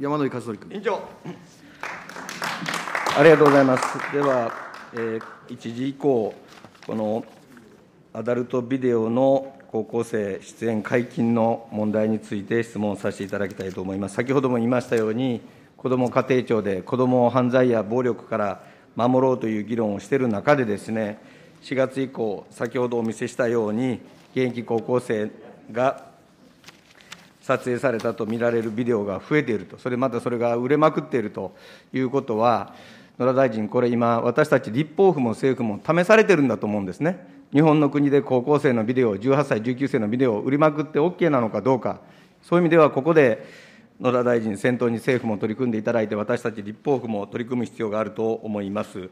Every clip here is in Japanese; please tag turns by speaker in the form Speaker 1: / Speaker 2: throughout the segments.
Speaker 1: 山野井和則君。委員長。ありがとうございます。では、えー、一時以降、このアダルトビデオの高校生出演解禁の問題について質問させていただきたいと思います。先ほども言いましたように、子ども家庭庁で子どもを犯罪や暴力から守ろうという議論をしている中でですね、4月以降、先ほどお見せしたように、現役高校生が撮影されたと見られるビデオが増えていると、それまたそれが売れまくっているということは、野田大臣、これ今、私たち立法府も政府も試されてるんだと思うんですね。日本の国で高校生のビデオ、18歳、19歳のビデオを売りまくって OK なのかどうか、そういう意味ではここで野田大臣、先頭に政府も取り組んでいただいて、私たち立法府も取り組む必要があると思います。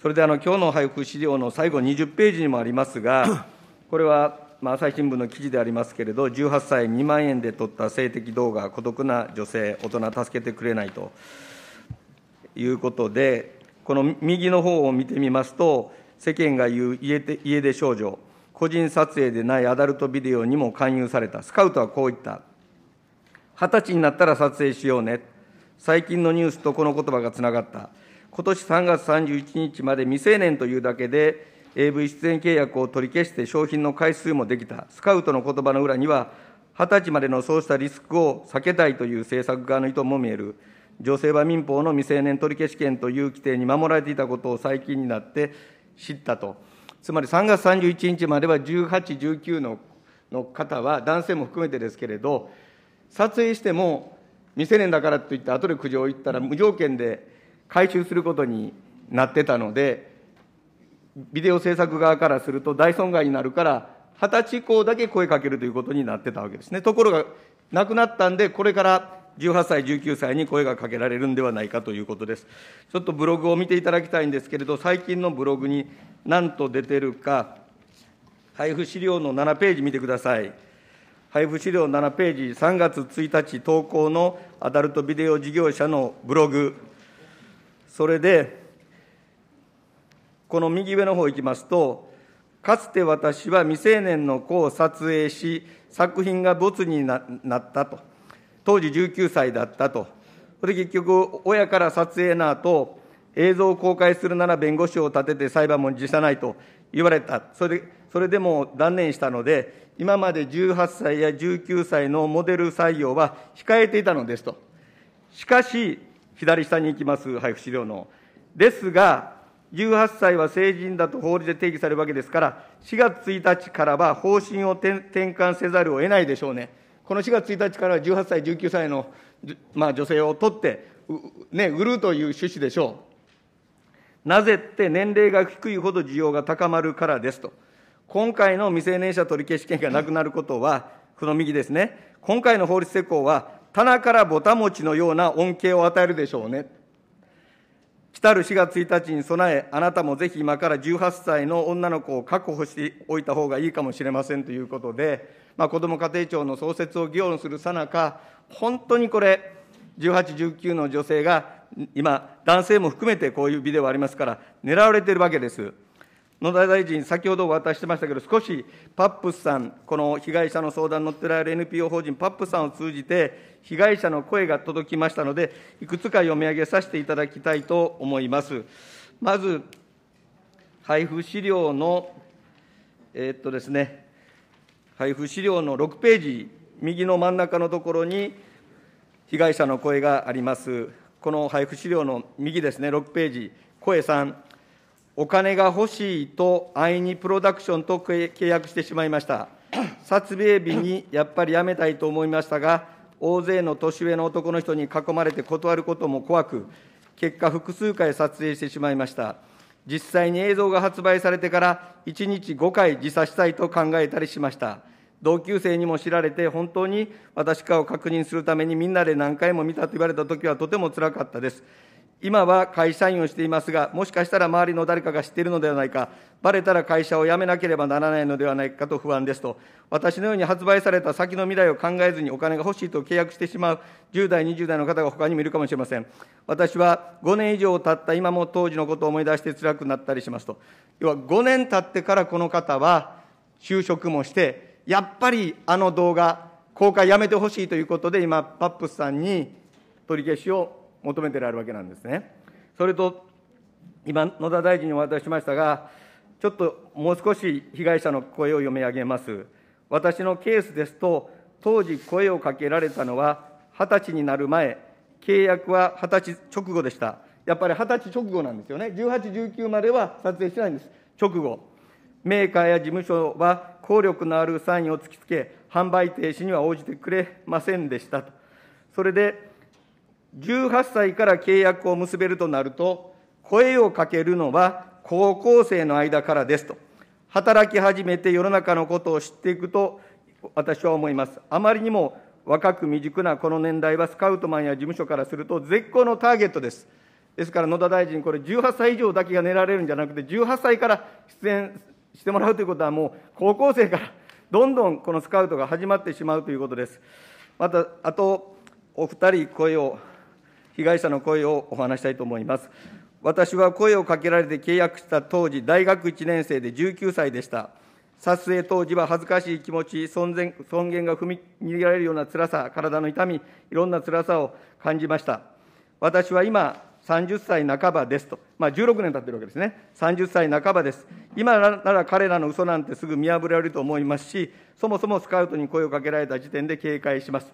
Speaker 1: それであの今日の配布資料の最後20ページにもありますが、これはまあ、朝日新聞の記事でありますけれど、18歳2万円で撮った性的動画、孤独な女性、大人助けてくれないということで、この右の方を見てみますと、世間が言う家で家出少女、個人撮影でないアダルトビデオにも勧誘された、スカウトはこう言った、20歳になったら撮影しようね、最近のニュースとこの言葉がつながった、今年3月31日まで未成年というだけで、AV 出演契約を取り消して商品の回数もできた、スカウトの言葉の裏には、20歳までのそうしたリスクを避けたいという政策側の意図も見える、女性は民法の未成年取消権という規定に守られていたことを最近になって知ったと、つまり3月31日までは18、19のの方は、男性も含めてですけれど、撮影しても未成年だからといって、後で苦情を言ったら、無条件で回収することになってたので、ビデオ制作側からすると大損害になるから、20歳以降だけ声かけるということになってたわけですね。ところが、亡くなったんで、これから18歳、19歳に声がかけられるんではないかということです。ちょっとブログを見ていただきたいんですけれど、最近のブログになんと出てるか、配布資料の7ページ見てください。配布資料7ページ、3月1日投稿のアダルトビデオ事業者のブログ。それで、この右上の方行きますと、かつて私は未成年の子を撮影し、作品が没になったと、当時19歳だったと、それで結局、親から撮影の後映像を公開するなら弁護士を立てて裁判も辞さないと言われた、それでそれでも断念したので、今まで18歳や19歳のモデル採用は控えていたのですと。しかし、左下に行きます、配布資料の。ですが、18歳は成人だと法律で定義されるわけですから、4月1日からは方針を転換せざるを得ないでしょうね。この4月1日からは18歳、19歳の、まあ、女性を取って、ね、売るという趣旨でしょう。なぜって年齢が低いほど需要が高まるからですと。今回の未成年者取消権がなくなることは、この右ですね、今回の法律施行は、棚からぼた餅のような恩恵を与えるでしょうね。来る4月1日に備え、あなたもぜひ今から18歳の女の子を確保しておいた方がいいかもしれませんということで、まあ、子ども家庭庁の創設を議論するさなか、本当にこれ、18、19の女性が今、男性も含めてこういうビデオありますから、狙われているわけです。野田大臣、先ほどお渡ししてましたけど、少しパップスさん、この被害者の相談に乗ってられる NPO 法人パップスさんを通じて、被害者の声が届きましたので、いくつか読み上げさせていただきたいと思います。まず、配布資料の、えー、っとですね、配布資料の6ページ、右の真ん中のところに、被害者の声があります。この配布資料の右ですね、6ページ、声3。お金が欲しいと安易にプロダクションと契約してしまいました。撮影日にやっぱりやめたいと思いましたが、大勢の年上の男の人に囲まれて断ることも怖く、結果、複数回撮影してしまいました。実際に映像が発売されてから1日5回自殺したいと考えたりしました。同級生にも知られて、本当に私かを確認するためにみんなで何回も見たと言われたときはとてもつらかったです。今は会社員をしていますが、もしかしたら周りの誰かが知っているのではないか、ばれたら会社を辞めなければならないのではないかと不安ですと、私のように発売された先の未来を考えずにお金が欲しいと契約してしまう10代、20代の方が他にもいるかもしれません。私は5年以上経った今も当時のことを思い出して辛くなったりしますと。要は5年経ってからこの方は就職もして、やっぱりあの動画、公開やめてほしいということで、今、パップスさんに取り消しを求めてられるわけなんですね。それと、今、野田大臣にお渡ししましたが、ちょっともう少し被害者の声を読み上げます。私のケースですと、当時、声をかけられたのは、20歳になる前、契約は20歳直後でした。やっぱり20歳直後なんですよね。18、19までは撮影してないんです。直後。メーカーや事務所は、効力のあるサインを突きつけ、販売停止には応じてくれませんでしたと。それで18歳から契約を結べるとなると、声をかけるのは高校生の間からですと、働き始めて世の中のことを知っていくと、私は思います。あまりにも若く未熟なこの年代は、スカウトマンや事務所からすると、絶好のターゲットです。ですから野田大臣、これ、18歳以上だけが寝られるんじゃなくて、18歳から出演してもらうということは、もう高校生からどんどんこのスカウトが始まってしまうということです。また、あと、お二人、声を被害者の声をお話したいと思います。私は声をかけられて契約した当時、大学1年生で19歳でした。撮影当時は恥ずかしい気持ち、尊厳尊厳が踏み逃げられるような辛さ、体の痛み、いろんな辛さを感じました。私は今、30歳半ばですと、まあ、16年経ってるわけですね、30歳半ばです、今なら彼らの嘘なんてすぐ見破られると思いますし、そもそもスカウトに声をかけられた時点で警戒します。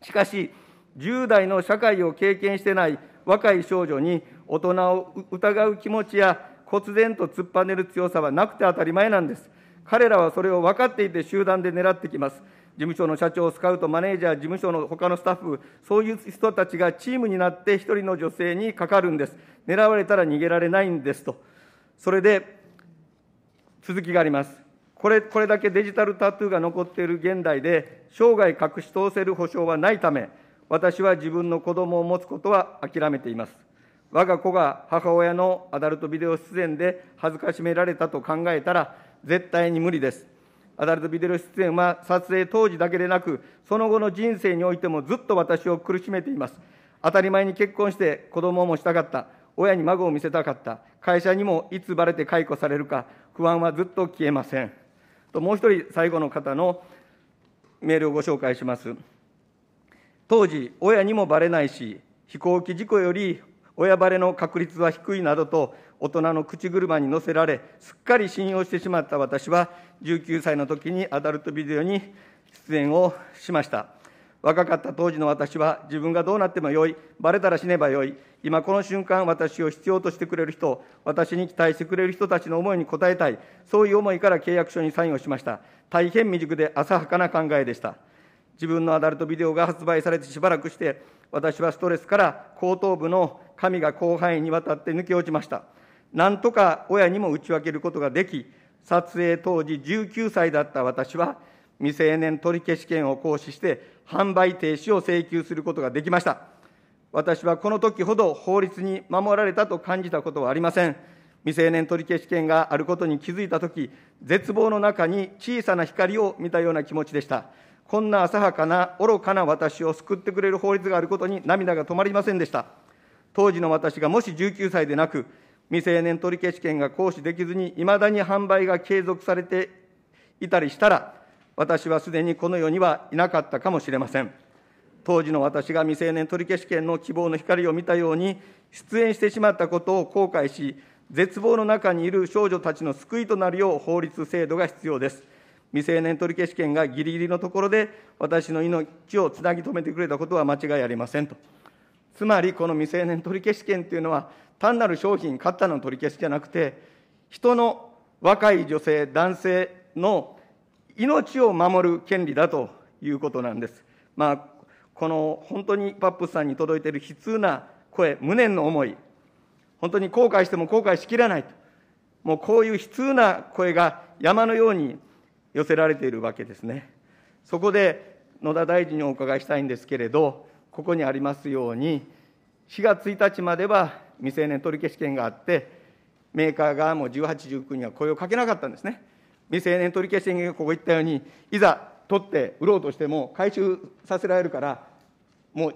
Speaker 1: しかし、10代の社会を経験してない若い少女に大人を疑う気持ちや忽然と突っぱねる強さはなくて当たり前なんです。彼らはそれを分かっていて集団で狙ってきます。事務所の社長、スカウト、マネージャー、事務所の他のスタッフ、そういう人たちがチームになって一人の女性にかかるんです。狙われたら逃げられないんですと。それで、続きがあります。これこれだけデジタルタトゥーが残っている現代で、生涯隠し通せる保証はないため、私は自分の子供を持つことは諦めています。我が子が母親のアダルトビデオ出演で恥ずかしめられたと考えたら、絶対に無理です。アダルトビデオ出演は撮影当時だけでなく、その後の人生においてもずっと私を苦しめています。当たり前に結婚して子供を持ちたかった、親に孫を見せたかった、会社にもいつばれて解雇されるか、不安はずっと消えません。ともう一人、最後の方のメールをご紹介します。当時、親にもばれないし、飛行機事故より親ばれの確率は低いなどと、大人の口車に乗せられ、すっかり信用してしまった私は、19歳の時にアダルトビデオに出演をしました。若かった当時の私は、自分がどうなってもよい、バレたら死ねばよい、今この瞬間、私を必要としてくれる人、私に期待してくれる人たちの思いに応えたい、そういう思いから契約書にサインをしました。大変未熟で浅はかな考えでした。自分のアダルトビデオが発売されてしばらくして、私はストレスから後頭部の髪が広範囲にわたって抜け落ちました。なんとか親にも打ち分けることができ、撮影当時19歳だった私は、未成年取消権を行使して、販売停止を請求することができました。私はこの時ほど法律に守られたと感じたことはありません。未成年取消権があることに気づいたとき、絶望の中に小さな光を見たような気持ちでした。こんな浅はかな、愚かな私を救ってくれる法律があることに涙が止まりませんでした。当時の私がもし19歳でなく、未成年取消権が行使できずに、いまだに販売が継続されていたりしたら、私はすでにこの世にはいなかったかもしれません。当時の私が未成年取消権の希望の光を見たように、出演してしまったことを後悔し、絶望の中にいる少女たちの救いとなるよう法律制度が必要です。未成年取消権がぎりぎりのところで私の命をつなぎ止めてくれたことは間違いありませんと。つまり、この未成年取消権というのは、単なる商品、買ったの取り消しじゃなくて、人の若い女性、男性の命を守る権利だということなんです。まあ、この本当にパップスさんに届いている悲痛な声、無念の思い、本当に後悔しても後悔しきらないと、もうこういう悲痛な声が山のように寄せられているわけですね。そこで野田大臣にお伺いしたいんですけれど、ここにありますように、4月1日までは未成年取消権があって、メーカー側も18、19には声をかけなかったんですね。未成年取消権がここ言ったように、いざ取って売ろうとしても回収させられるから、もう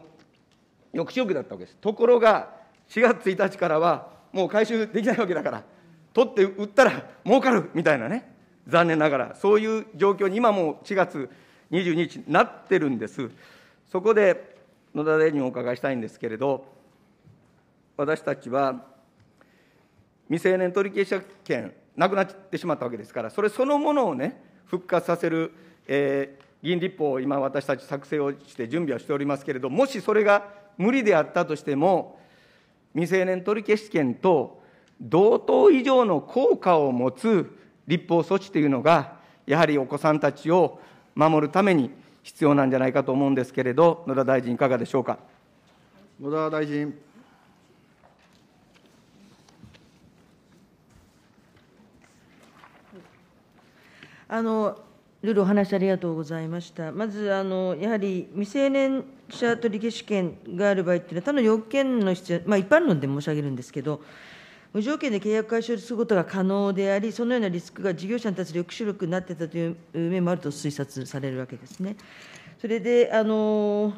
Speaker 1: 抑止力だったわけです。ところが、4月1日からは、もう回収できないわけだから、取って売ったら儲かるみたいなね、残念ながら、そういう状況に今も4月22日なってるんです。そこで野田大臣にお伺いしたいんですけれど、私たちは未成年取消権、なくなってしまったわけですから、それそのものをね、復活させる、えー、議員立法を今、私たち作成をして準備をしておりますけれども、しそれが無理であったとしても、未成年取消権と同等以上の効果を持つ立法措置というのが、やはりお子さんたちを守るために必要なんじゃないかと思うんですけれど、野田大臣、いかがでしょうか。
Speaker 2: 野田大臣。あのいろいろお話ありがとうございました。まず、あのやはり未成年者取消権がある場合っていうのは、他の要件の必要、まあ、一般論で申し上げるんですけど、無条件で契約解消することが可能であり、そのようなリスクが事業者に対する抑止力になっていたという面もあると推察されるわけですね。それで、あの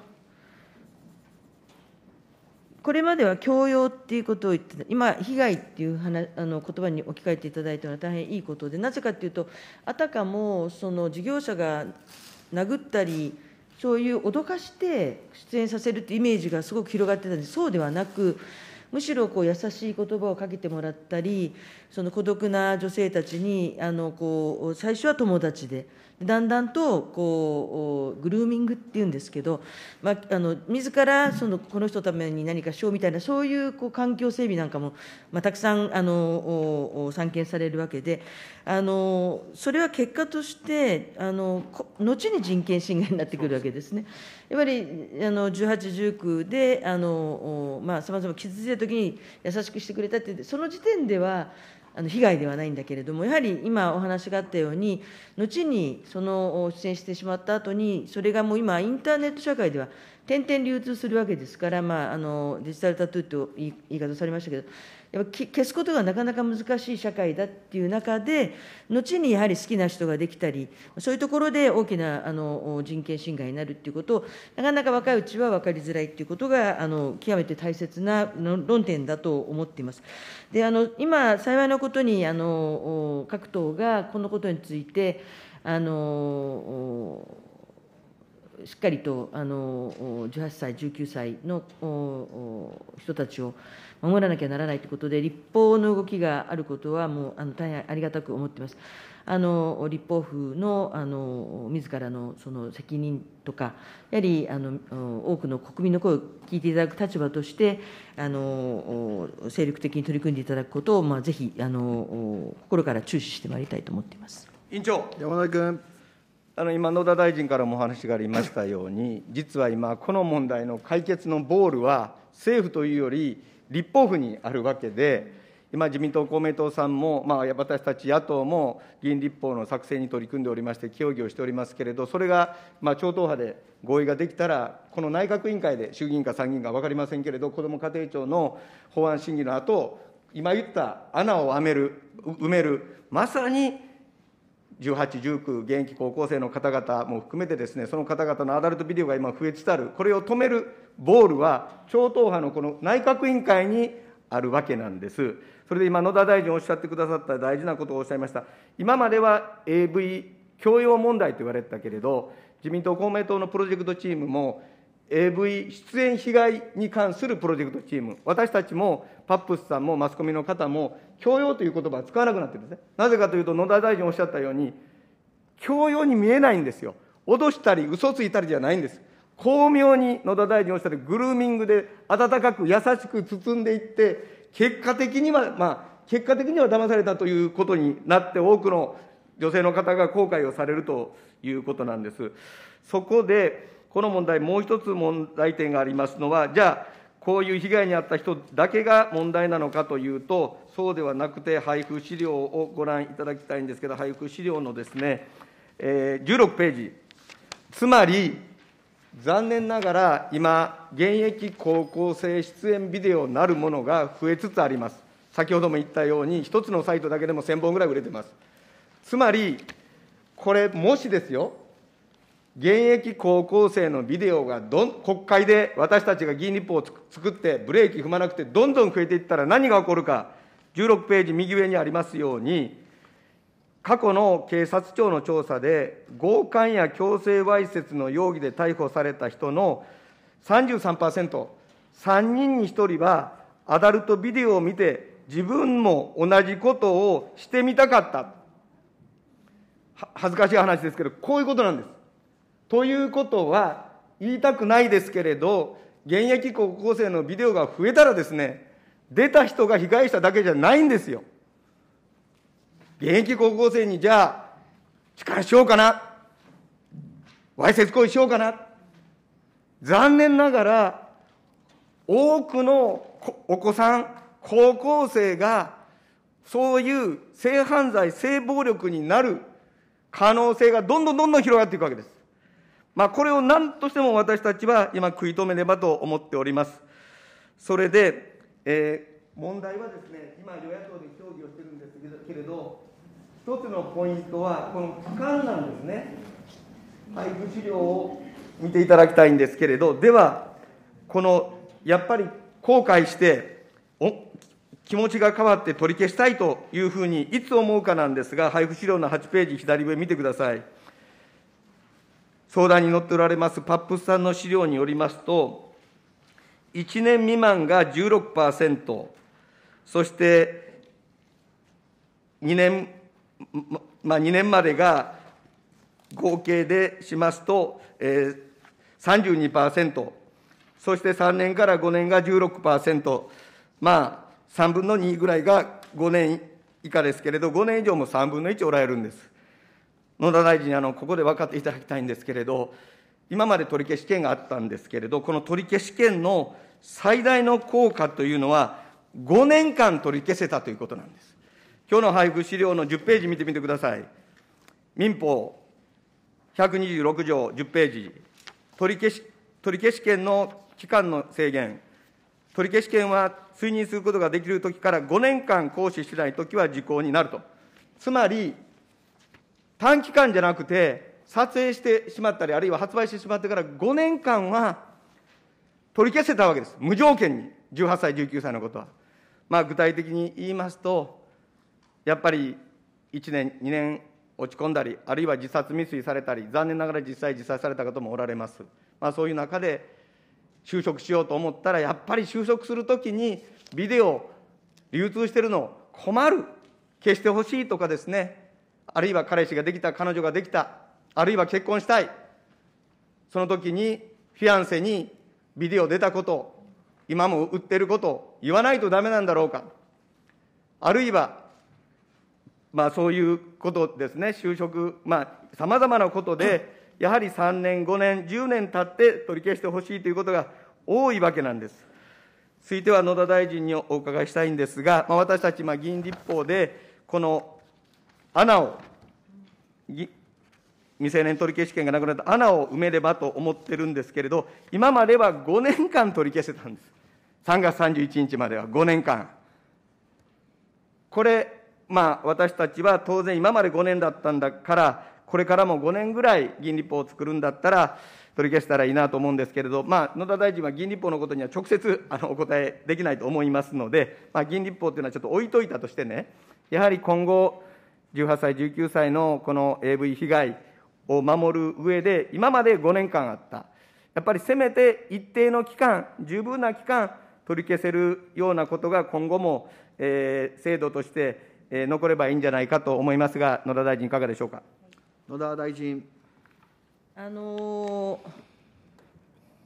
Speaker 2: これまでは強要っていうことを言ってた、今、被害っていう話あの言葉に置き換えていただいたのは大変いいことで、なぜかというと、あたかもその事業者が殴ったり、そういう脅かして出演させるってイメージがすごく広がってたんです、そうではなく、むしろこう優しい言葉をかけてもらったり、その孤独な女性たちにあのこう最初は友達で、だんだんとこうグルーミングっていうんですけど、まあ、あの自らそのこの人のために何かしようみたいな、そういうこう環境整備なんかも、まあ、たくさんあの散見されるわけで、あのそれは結果としてあの、後に人権侵害になってくるわけですね。やはりあの18、19で、さまざ、あ、ま傷ついたときに優しくしてくれたって、その時点では、あの被害ではないんだけれども、やはり今お話があったように、後にその出演してしまった後に、それがもう今、インターネット社会では点々流通するわけですから、まあ、あのデジタルタトゥーとい言い方されましたけど、やっぱ消すことがなかなか難しい社会だっていう中で、後にやはり好きな人ができたり、そういうところで大きなあの人権侵害になるっていうことを、なかなか若いうちは分かりづらいっていうことが、あの極めて大切な論点だと思っています。であの今、幸いなことにあの各党がこのことについて、あのしっかりとあの18歳、19歳の人たちを守らなきゃならないということで、立法の動きがあることは、もうあの大変ありがたく思っています。あの立法府のあの自らのその責任とか、やはりあの多くの国民の声を聞いていただく立場として、あの精力的に取り組んでいただくことを、まあ、ぜひあの心から注視してまいりたいと思っています
Speaker 1: 委員長。山田君あの今、野田大臣からもお話がありましたように、実は今、この問題の解決のボールは、政府というより、立法府にあるわけで、今、自民党、公明党さんも、まあ、私たち野党も議員立法の作成に取り組んでおりまして、協議をしておりますけれど、それが、まあ、超党派で合意ができたら、この内閣委員会で、衆議院か参議院か分かりませんけれど、こども家庭庁の法案審議の後今言った穴を埋める、埋める、まさに18、19、現役高校生の方々も含めてですね、その方々のアダルトビデオが今増えつつある、これを止めるボールは超党派のこの内閣委員会にあるわけなんです。それで今、野田大臣おっしゃってくださった大事なことをおっしゃいました。今までは AV 教養問題と言われてたけれど、自民党、公明党のプロジェクトチームも、AV 出演被害に関するプロジェクトチーム、私たちも、パップスさんもマスコミの方も、教養という言葉は使わなくなってるんですね。なぜかというと、野田大臣おっしゃったように、教養に見えないんですよ。脅したり、嘘ついたりじゃないんです。巧妙に野田大臣おっしゃるグルーミングで温かく優しく包んでいって、結果的には、まあ、結果的には騙されたということになって、多くの女性の方が後悔をされるということなんです。そこで、この問題、もう一つ問題点がありますのは、じゃあ、こういう被害に遭った人だけが問題なのかというと、そうではなくて、配布資料をご覧いただきたいんですけど、配布資料のですね、えー、16ページ、つまり、残念ながら今、現役高校生出演ビデオなるものが増えつつあります。先ほども言ったように、1つのサイトだけでも1000本ぐらい売れてます。つまり、これ、もしですよ、現役高校生のビデオがどん国会で私たちが議員立法を作って、ブレーキ踏まなくて、どんどん増えていったら何が起こるか、16ページ右上にありますように、過去の警察庁の調査で、強姦や強制わいせつの容疑で逮捕された人の33%、3人に1人は、アダルトビデオを見て、自分も同じことをしてみたかった。恥ずかしい話ですけど、こういうことなんです。ということは、言いたくないですけれど、現役高校生のビデオが増えたらですね、出た人が被害者だけじゃないんですよ。現役高校生にじゃあ、痴漢しようかな。わいせつ行為しようかな。残念ながら、多くのお子さん、高校生が、そういう性犯罪、性暴力になる可能性がどんどんどんどん広がっていくわけです。まあ、これを何としても私たちは今食い止めればと思っております。それで、えー、問題はですね、今与野党で協議をしてるんですけれど、一つのポイントはこの区間なんですね配布資料を見ていただきたいんですけれどではこのやっぱり後悔して気持ちが変わって取り消したいというふうにいつ思うかなんですが配布資料の8ページ左上見てください相談に載っておられますパップスさんの資料によりますと1年未満が16%そして2年まあ、2年までが合計でしますと、えー、32%、そして3年から5年が16%、まあ、3分の2ぐらいが5年以下ですけれど、5年以上も3分の1おられるんです。野田大臣あの、ここで分かっていただきたいんですけれど、今まで取り消し権があったんですけれど、この取り消し権の最大の効果というのは、5年間取り消せたということなんです。今日の配布資料の10ページ見てみてください。民法126条10ページ、取り消し取り消し権の期間の制限、取り消し権は推認することができるときから5年間行使しないときは時効になると。つまり、短期間じゃなくて、撮影してしまったり、あるいは発売してしまってから5年間は取り消せたわけです。無条件に、18歳、19歳のことは。まあ、具体的に言いますと、やっぱり1年、2年落ち込んだり、あるいは自殺未遂されたり、残念ながら実際、自殺された方もおられます。まあ、そういう中で、就職しようと思ったら、やっぱり就職するときに、ビデオ流通してるの困る、消してほしいとかですね、あるいは彼氏ができた、彼女ができた、あるいは結婚したい、そのときにフィアンセにビデオ出たこと、今も売ってること、言わないとだめなんだろうか、あるいはまあ、そういうことですね、就職、さまざ、あ、まなことで、やはり3年、5年、10年経って取り消してほしいということが多いわけなんです。ついては野田大臣にお伺いしたいんですが、まあ、私たち、まあ、議員立法で、この穴を、未成年取り消し権がなくなった穴を埋めればと思ってるんですけれど、今までは5年間取り消せたんです。3月31日までは5年間。これ、まあ、私たちは当然今まで5年だったんだから、これからも5年ぐらい議員立法を作るんだったら、取り消したらいいなと思うんですけれど、まあ、野田大臣は議員立法のことには直接あのお答えできないと思いますので、まあ、議員立法というのはちょっと置いといたとしてね、やはり今後、18歳、19歳のこの AV 被害を守る上で、今まで5年間あった、やっぱりせめて一定の期間、十分な期間、取り消せるようなことが今後も、えー、制度として、え残ればいいんじゃないかと思いますが、野田大臣、いかがでしょうか。
Speaker 2: 野田大臣あのー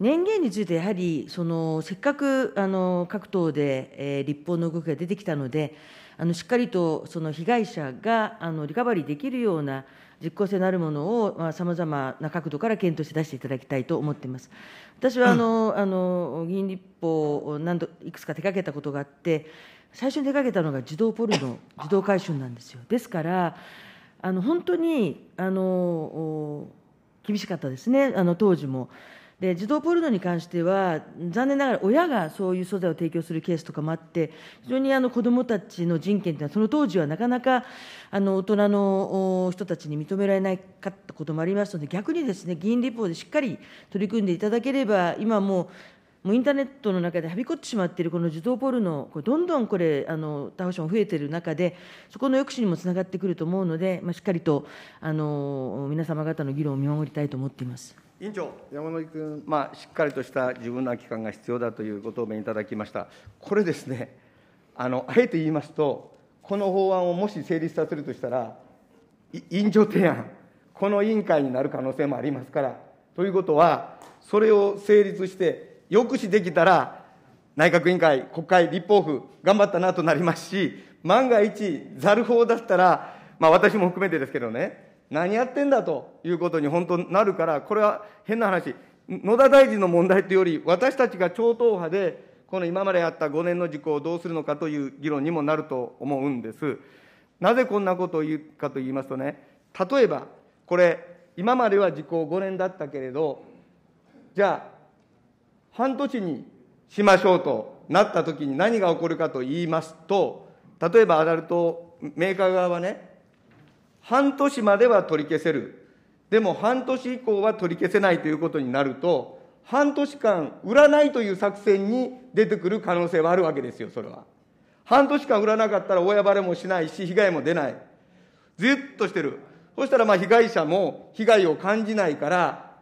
Speaker 2: 年限について、やはりそのせっかくあの各党で、え立法の動きが出てきたので、あのしっかりとその被害者があのリカバリーできるような実効性のあるものをさまざ、まな角度から検討して出していただきたいと思っています。私はあの、あの議員立法を何度いくつか手掛けたことがあって最初に出かけたのが児童ポルノ、児童改春なんですよ。ですから、あの本当にあの厳しかったですね、あの当時も。で児童ポルノに関しては、残念ながら親がそういう素材を提供するケースとかもあって、非常にあの子どもたちの人権というのは、その当時はなかなかあの大人の人たちに認められなかったこともありますので、逆にですね議員立法でしっかり取り組んでいただければ、今もうもうインターネットの中ではびこってしまっているこの児童ポルノ、これどんどんこれ、あの逮捕者も増えている中で、そこの抑止にもつながってくると思うので、まあ、しっかりとあの皆様方の議論を見守りたいと思っています。
Speaker 1: 委員長山野井君、まあ、しっかりとした自分な期間が必要だというご答弁いただきました、これですね、あのあえて言いますと、この法案をもし成立させるとしたら、委員長提案、この委員会になる可能性もありますから、ということは、それを成立して、抑止できたら、内閣委員会、国会、立法府、頑張ったなとなりますし、万が一、ざる法だったら、まあ私も含めてですけどね、何やってんだということに本当なるから、これは変な話、野田大臣の問題というより、私たちが超党派で、この今まであった5年の事項をどうするのかという議論にもなると思うんです。なぜこんなことを言うかと言いますとね、例えば、これ、今までは時効5年だったけれど、じゃあ、半年にしましょうとなったときに何が起こるかと言いますと、例えばアダルト、メーカー側はね、半年までは取り消せる。でも半年以降は取り消せないということになると、半年間売らないという作戦に出てくる可能性はあるわけですよ、それは。半年間売らなかったら親バレもしないし、被害も出ない。ずっとしてる。そしたらまあ被害者も被害を感じないから、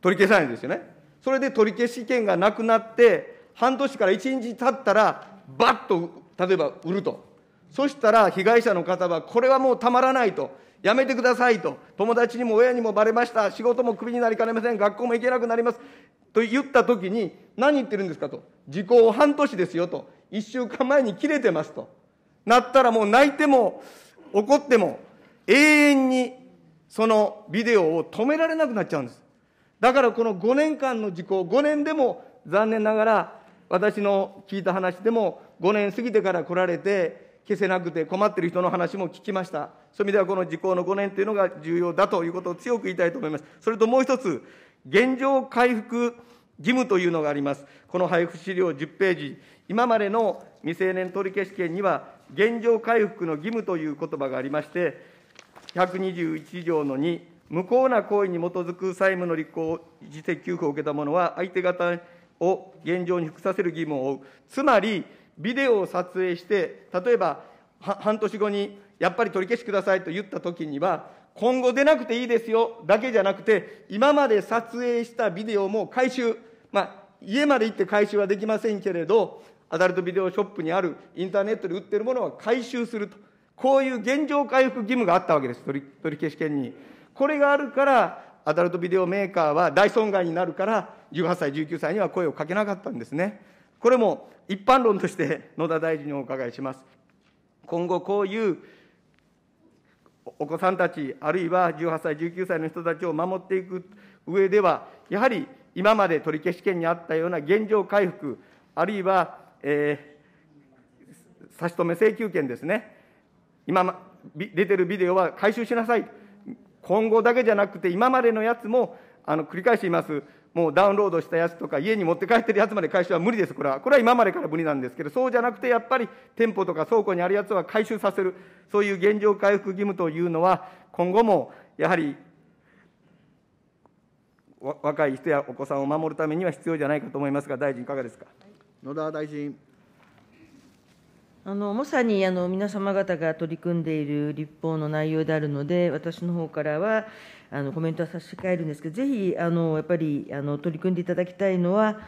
Speaker 1: 取り消さないんですよね。それで取り消し権がなくなって、半年から1日経ったら、ばっと例えば売ると、そしたら被害者の方は、これはもうたまらないと、やめてくださいと、友達にも親にもばれました、仕事もクビになりかねません、学校も行けなくなりますと言ったときに、何言ってるんですかと、時効半年ですよと、1週間前に切れてますと、なったらもう泣いても怒っても、永遠にそのビデオを止められなくなっちゃうんです。だからこの5年間の時効、5年でも残念ながら、私の聞いた話でも、5年過ぎてから来られて、消せなくて困っている人の話も聞きました。そういう意味では、この時効の5年というのが重要だということを強く言いたいと思います。それともう一つ、現状回復義務というのがあります。この配布資料10ページ、今までの未成年取消権には、現状回復の義務という言葉がありまして、121条の2、無効な行為に基づく債務の立候補、実績給付を受けた者は、相手方を現状に服させる義務を負う、つまり、ビデオを撮影して、例えば半年後に、やっぱり取り消しくださいと言ったときには、今後出なくていいですよだけじゃなくて、今まで撮影したビデオも回収、まあ、家まで行って回収はできませんけれど、アダルトビデオショップにあるインターネットで売ってるものは回収すると、こういう現状回復義務があったわけです、取り取り消し権に。これがあるから、アダルトビデオメーカーは大損害になるから、18歳、19歳には声をかけなかったんですね。これも一般論として野田大臣にお伺いします。今後、こういうお子さんたち、あるいは18歳、19歳の人たちを守っていく上では、やはり今まで取消権にあったような現状回復、あるいは、えー、差し止め請求権ですね、今出てるビデオは回収しなさい。今後だけじゃなくて、今までのやつも、あの繰り返しています、もうダウンロードしたやつとか、家に持って帰ってるやつまで回収は無理です、これは。これは今までから無理なんですけど、そうじゃなくて、やっぱり店舗とか倉庫にあるやつは回収させる、そういう現状回復義務というのは、今後もやはり若い人やお子さんを守るためには必要じゃないかと思いますが、大臣、いかがですか。野田大臣
Speaker 2: あのまさにあの皆様方が取り組んでいる立法の内容であるので、私の方からはあのコメントは差し控えるんですけど、ぜひあのやっぱりあの取り組んでいただきたいのは、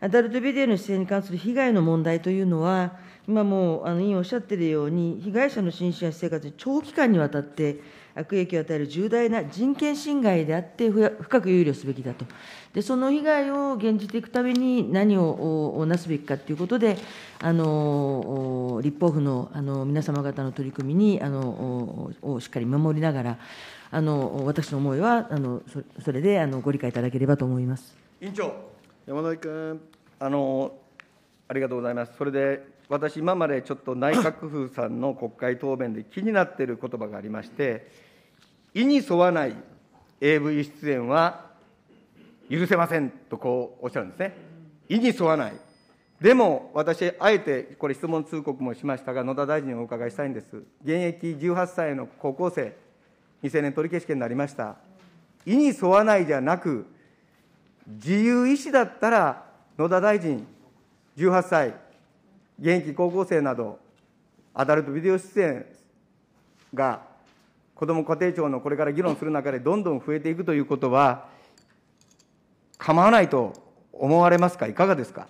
Speaker 2: アダルトビデオの姿勢に関する被害の問題というのは、今もうあの委員おっしゃっているように、被害者の心身や生活に長期間にわたって悪影響を与える重大な人権侵害であって、深く憂慮すべきだと、でその被害を現じていくために何をなすべきかということで、あの立法府のあの皆様方の取り組みにあのをしっかり守りながら、あの私の思いはあのそれであのご理解いただければと思います
Speaker 1: 委員長、山田君あの、ありがとうございます。それで私、今までちょっと内閣府さんの国会答弁で気になっている言葉がありまして、意に沿わない AV 出演は許せませんとこうおっしゃるんですね。意に沿わない。でも、私、あえてこれ、質問通告もしましたが、野田大臣にお伺いしたいんです。現役18歳の高校生、未成年取消権になりました。意に沿わないじゃなく、自由意志だったら、野田大臣、18歳、現役高校生など、アダルトビデオ出演が子ども家庭庁のこれから議論する中でどんどん増えていくということは、構わないと思われますか、いかがですか。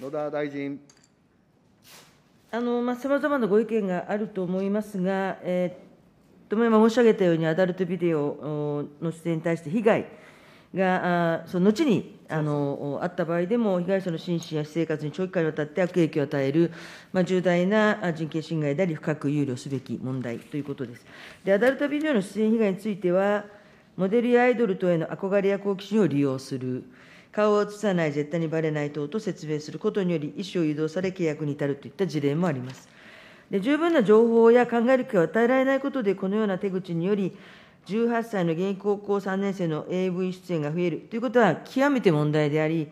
Speaker 2: 野田大臣あのまあ、ざまなご意見があると思いますが、えー、とも今申し上げたように、アダルトビデオの出演に対して被害が、あその後にあのあった場合でも、被害者の心身や私生活に長期間にわたって悪影響を与える、重大な人権侵害であり、深く憂慮すべき問題ということです。でアダルトビデオの出演被害については、モデルやアイドル等への憧れや好奇心を利用する、顔を映さない、絶対にばれない等と説明することにより、意思を誘導され、契約に至るといった事例もあります。で十分な情報や考える機会を与えられないことで、このような手口により、18歳の現役高校3年生の AV 出演が増えるということは、極めて問題であり、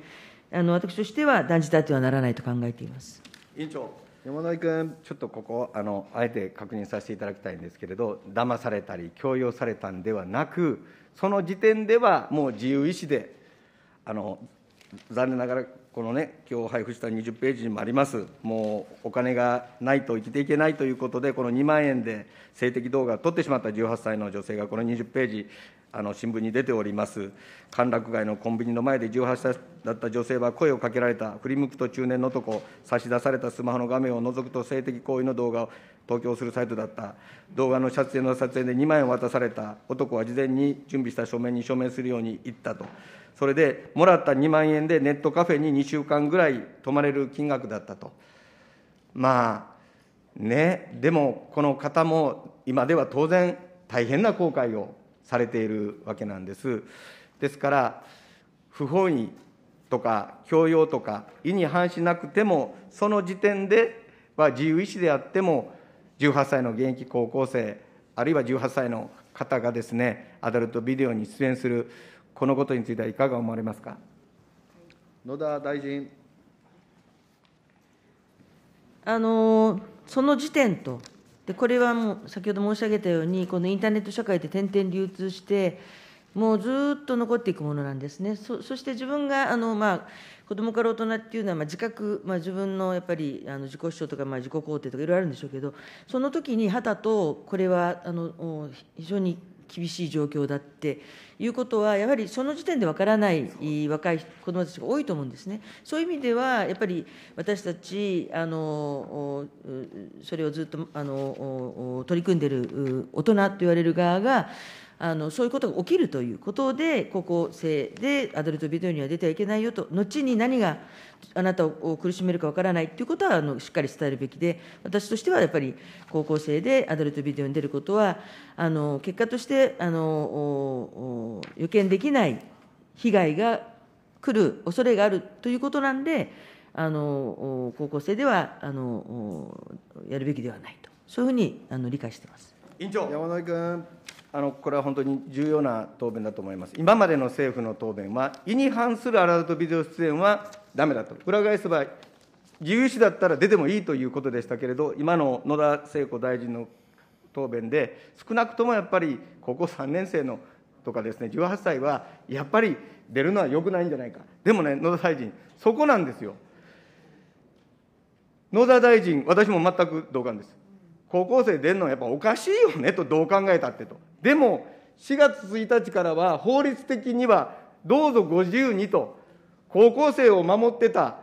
Speaker 2: あの私としては断じたってはならないと考えています
Speaker 1: 委員長。山田君、ちょっとここあの、あえて確認させていただきたいんですけれど、騙されたり、強要されたんではなく、その時点ではもう自由意志で、あの残念ながらこのね、今日配布した20ページにもあります、もうお金がないと生きていけないということで、この2万円で性的動画を撮ってしまった18歳の女性が、この20ページ、あの新聞に出ております、歓楽街のコンビニの前で18歳だった女性は声をかけられた、振り向くと中年の男、差し出されたスマホの画面を覗くと性的行為の動画を投票するサイトだった動画の撮影の撮影で2万円渡された男は事前に準備した書面に署名するように言ったと、それでもらった2万円でネットカフェに2週間ぐらい泊まれる金額だったと。まあね、でもこの方も今では当然大変な後悔をされているわけなんです。ですから不本意とか強要とか意に反しなくてもその時点では自由意志であっても18歳の現役高校生、あるいは18歳の方がですね、アダルトビデオに出演する、このことについてはいかが思われますか。
Speaker 2: 野田大臣あのその時点とで、これはもう先ほど申し上げたように、このインターネット社会で点々流通して、もうずっと残っていくものなんですね。そして自分があの、まあ、子どもから大人っていうのは、まあ、自覚、まあ、自分のやっぱりあの自己主張とか、まあ、自己肯定とかいろいろあるんでしょうけどその時に旗とこれはあの非常に厳しい状況だっていうことは、やはりその時点でわからない若い子どもたちが多いと思うんですね。そういう意味では、やっぱり私たち、あのそれをずっとあの取り組んでいる大人と言われる側が、あのそういうことが起きるということで、高校生でアダルトビデオには出てはいけないよと、後に何があなたを苦しめるかわからないということはあのしっかり伝えるべきで、私としてはやっぱり高校生でアダルトビデオに出ることは、あの結果としてあの予見できない被害が来る恐れがあるということなんで、あの高校生ではあのやるべきではないと、そういうふうにあの理解してます。
Speaker 1: 委員長山田君あのこれは本当に重要な答弁だと思います。今までの政府の答弁は、意に反するアラートビデオ出演はだめだと、裏返せば、自由視だったら出てもいいということでしたけれど、今の野田聖子大臣の答弁で、少なくともやっぱり高校3年生のとかですね、18歳は、やっぱり出るのはよくないんじゃないか、でもね、野田大臣、そこなんですよ。野田大臣、私も全く同感です。高校生出るのはやっぱおかしいよねと、どう考えたってと。でも、4月1日からは法律的にはどうぞご自由にと、高校生を守ってた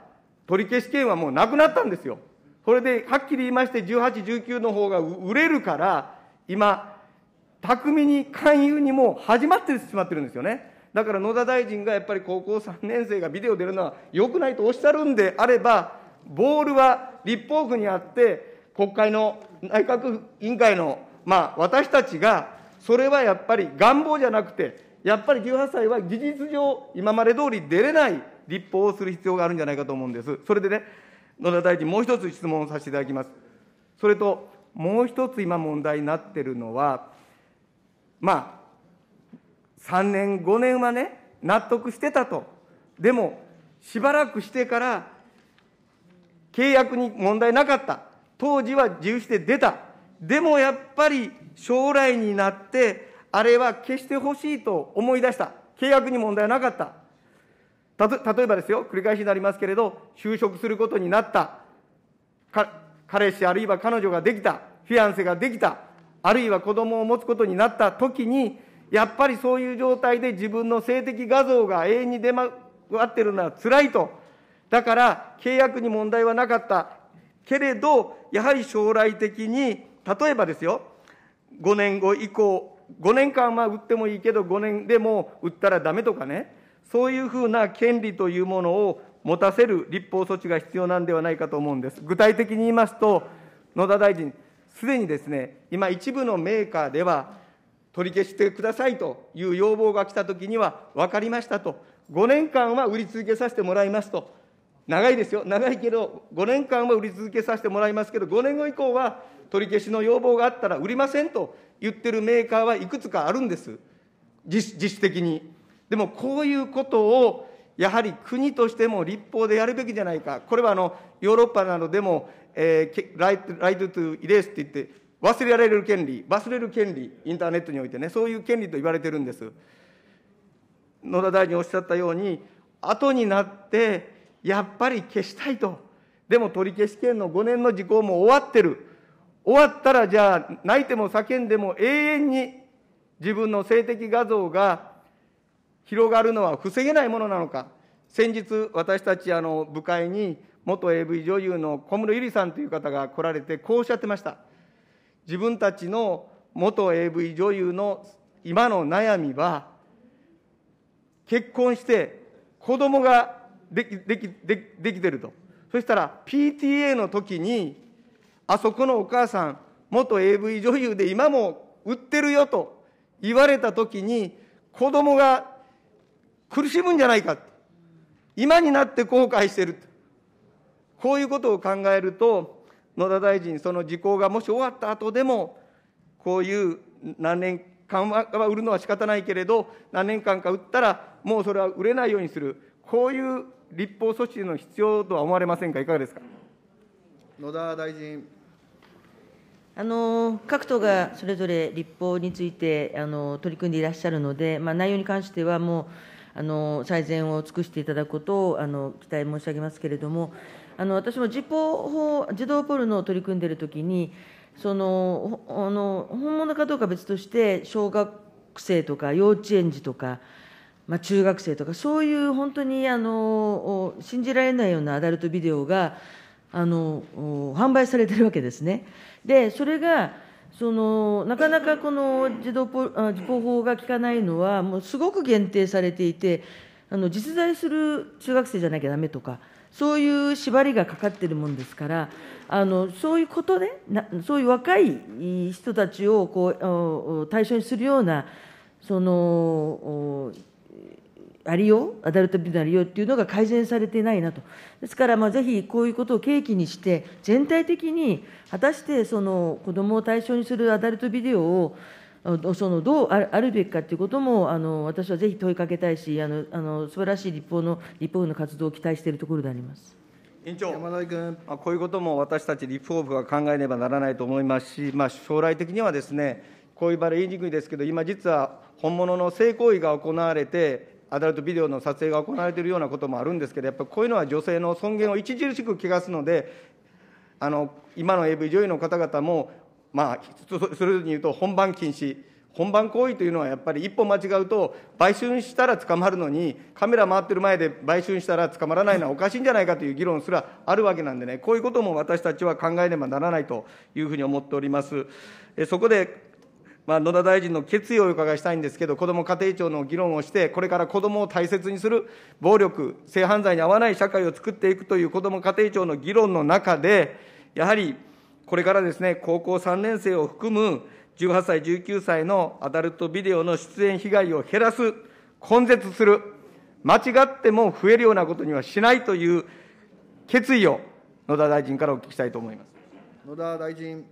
Speaker 1: 取り消し権はもうなくなったんですよ。それで、はっきり言いまして、18、19の方が売れるから、今、巧みに勧誘にもう始まってしまってるんですよね。だから野田大臣がやっぱり高校3年生がビデオ出るのは良くないとおっしゃるんであれば、ボールは立法府にあって、国会の内閣委員会の、まあ、私たちがそれはやっぱり願望じゃなくて、やっぱり18歳は事実上、今まで通り出れない立法をする必要があるんじゃないかと思うんです。それでね、野田大臣、もう一つ質問をさせていただきます。それと、もう一つ今問題になってるのは、まあ、3年、5年はね、納得してたと。でも、しばらくしてから、契約に問題なかった。当時は自由して出た。でもやっぱり将来になって、あれは消してほしいと思い出した。契約に問題はなかった。たと例えばですよ、繰り返しになりますけれど、就職することになった。彼氏あるいは彼女ができた。フィアンセができた。あるいは子供を持つことになった時に、やっぱりそういう状態で自分の性的画像が永遠に出回ってるのは辛いと。だから、契約に問題はなかった。けれど、やはり将来的に例えばですよ、5年後以降、5年間は売ってもいいけど、5年でも売ったらだめとかね、そういうふうな権利というものを持たせる立法措置が必要なんではないかと思うんです。具体的に言いますと、野田大臣、すでにですね、今、一部のメーカーでは、取り消してくださいという要望が来たときには、分かりましたと、5年間は売り続けさせてもらいますと、長いですよ、長いけど、5年間は売り続けさせてもらいますけど、5年後以降は取り消しの要望があったら売りませんと言ってるメーカーはいくつかあるんです、実質的に。でもこういうことをやはり国としても立法でやるべきじゃないか、これはあのヨーロッパなどでも、えー、ライト・ライト・トゥ・イレースって言って、忘れられる権利、忘れる権利、インターネットにおいてね、そういう権利と言われてるんです。野田大臣おっしゃったように、後になって、やっぱり消したいと、でも取り消し権の5年の時効も終わってる。終わったらじゃあ泣いても叫んでも永遠に自分の性的画像が広がるのは防げないものなのか先日私たちあの部会に元 AV 女優の小室由里さんという方が来られてこうおっしゃってました自分たちの元 AV 女優の今の悩みは結婚して子供ができできできてるとそしたら PTA の時にあそこのお母さん、元 AV 女優で今も売ってるよと言われたときに、子供が苦しむんじゃないか。今になって後悔してる。こういうことを考えると、野田大臣、その時効がもし終わった後でも、こういう何年間は売るのは仕方ないけれど、何年間か売ったら、もうそれは売れないようにする、こういう立法措置
Speaker 2: の必要とは思われませんか、いかがですか。
Speaker 1: 野田大臣。
Speaker 2: あの各党がそれぞれ立法についてあの取り組んでいらっしゃるので、まあ、内容に関してはもうあの最善を尽くしていただくことをあの期待申し上げますけれども、あの私も児童法児童ポルノを取り組んでいるときにそのあの、本物かどうか別として、小学生とか幼稚園児とか、まあ、中学生とか、そういう本当にあの信じられないようなアダルトビデオが、あの販売されてるわけですね。でそれがそのなかなかこの児童ポ児童法が効かないのは、もうすごく限定されていて、あの実在する中学生じゃなきゃだめとか、そういう縛りがかかってるもんですから、あのそういうことで、ね、そういう若い人たちをこう対象にするような、そのありよう、アダルトビデオのありようっていうのが改善されてないなと、ですから、まあ、ぜひこういうことを契機にして、全体的に果たしてその子どもを対象にするアダルトビデオを、そのどうあるべきかということもあの、私はぜひ問いかけたいし、あのあの素晴らしい立法の立法府の活動を期待しているところであります。
Speaker 1: 委員長山田君あこういうことも私たち立法府は考えねばならないと思いますし、まあ、将来的にはですね、こういう場で言いにくいですけど、今、実は本物の性行為が行われて、アダルトビデオの撮影が行われているようなこともあるんですけど、やっぱりこういうのは女性の尊厳を著しく汚すので、あの今の AV 女優の方々も、まあ、ぞれに言うと、本番禁止。本番行為というのはやっぱり一歩間違うと売春したら捕まるのにカメラ回ってる前で売春したら捕まらないのはおかしいんじゃないかという議論すらあるわけなんでねこういうことも私たちは考えねばならないというふうに思っております。そこでまあ、野田大臣の決意をお伺いしたいんですけど、子ども家庭庁の議論をして、これから子どもを大切にする、暴力、性犯罪に合わない社会を作っていくという子ども家庭庁の議論の中で、やはりこれからですね、高校3年生を含む18歳、19歳のアダルトビデオの出演被害を減らす、根絶する、間違っても増えるようなことにはしないという決意を野田大臣からお聞きしたいと思います。
Speaker 2: 野田大臣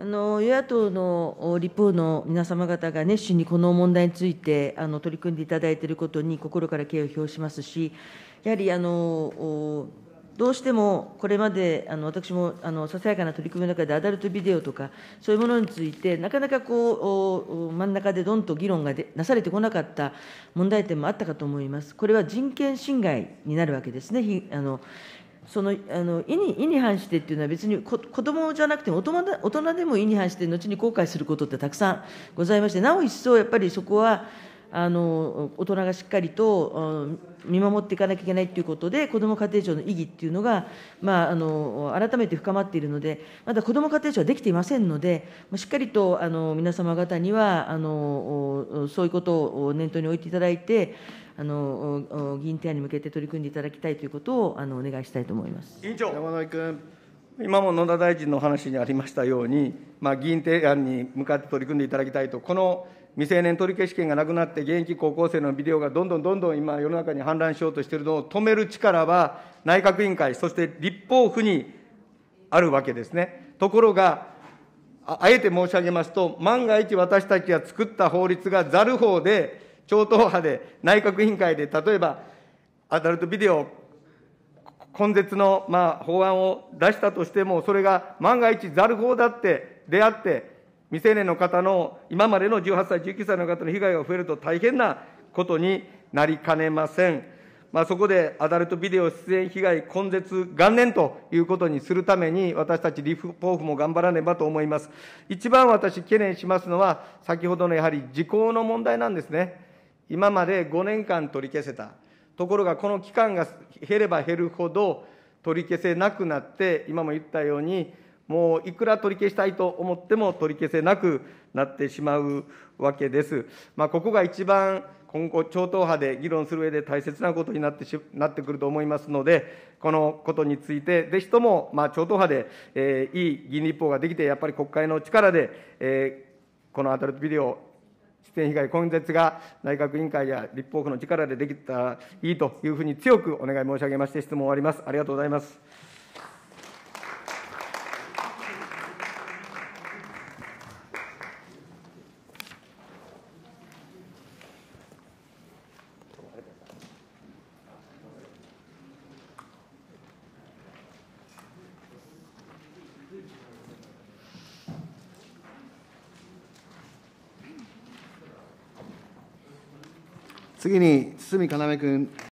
Speaker 2: 与野党の立法の皆様方が熱心にこの問題について取り組んでいただいていることに心から敬意を表しますし、やはりどうしてもこれまで私もささやかな取り組みの中で、アダルトビデオとか、そういうものについて、なかなかこう真ん中でどんと議論がなされてこなかった問題点もあったかと思います。これは人権侵害になるわけですね、あのそのあの意に意に反してっていうのは別に子どもじゃなくても大人大人でも意に反して後に後悔することってたくさんございましてなお一層やっぱりそこはあの大人がしっかりと見守っていかなきゃいけないということで、こども家庭庁の意義っていうのが、まあ、あの改めて深まっているので、まだこども家庭庁はできていませんので、しっかりとあの皆様方にはあの、そういうことを念頭に置いていただいて、あの議員提案に向けて取り組んでいただきたいということをあのお願いしたいと思います
Speaker 1: 委員長山井君。
Speaker 2: 今も野田大臣の
Speaker 1: 話にありましたように、まあ、議員提案に向かって取り組んでいただきたいと、この未成年取り消し権がなくなって現役高校生のビデオがどんどんどんどん今世の中に氾濫しようとしているのを止める力は内閣委員会、そして立法府にあるわけですね。ところが、あえて申し上げますと、万が一私たちが作った法律がざる法で、超党派で、内閣委員会で、例えば、アダルトビデオ、根絶の、まあ、法案を出したとしても、それが万が一ざる法だって、出会って、未成年の方の、今までの18歳、19歳の方の被害が増えると大変なことになりかねません。まあ、そこでアダルトビデオ出演被害根絶元年ということにするために、私たちリフポーフも頑張らねばと思います。一番私、懸念しますのは、先ほどのやはり時効の問題なんですね。今まで5年間取り消せた。ところが、この期間が減れば減るほど取り消せなくなって、今も言ったように、もういくら取り消したいと思っても取り消せなくなってしまうわけです。まあ、ここが一番今後、超党派で議論する上で大切なことになってしなってくると思いますので、このことについて、ぜひとも、まあ、超党派で、えー、いい議員立法ができて、やっぱり国会の力で、えー、このアダルトビデオ、出演被害根絶が内閣委員会や立法府の力でできたらいいというふうに強くお願い申し上げまして、質問を終わります。ありがとうございます。次に、堤要君。